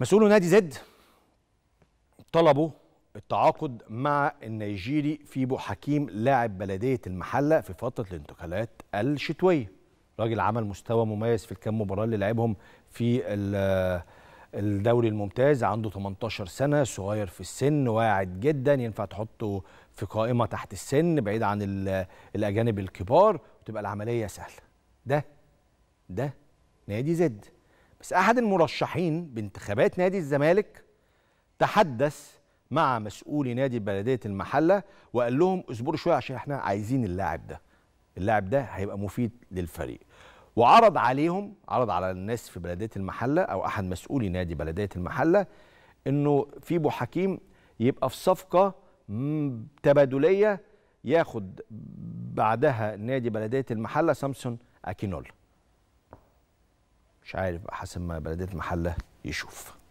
مسؤول نادي زد طلبوا التعاقد مع النيجيري فيبو حكيم لاعب بلديه المحله في فتره الانتقالات الشتويه. راجل عمل مستوى مميز في الكام مباراه اللي لعبهم في الدوري الممتاز عنده 18 سنه صغير في السن واعد جدا ينفع تحطه في قائمه تحت السن بعيد عن الاجانب الكبار وتبقى العمليه سهله. ده ده نادي زد بس أحد المرشحين بانتخابات نادي الزمالك تحدث مع مسؤولي نادي بلدية المحلة وقال لهم اصبروا شوية عشان احنا عايزين اللاعب ده اللاعب ده هيبقى مفيد للفريق وعرض عليهم عرض على الناس في بلدية المحلة أو أحد مسؤولي نادي بلدية المحلة إنه في بو حكيم يبقى في صفقة تبادلية ياخد بعدها نادي بلدية المحلة سامسون أكينولا مش عارف حسب ما بلديه محله يشوف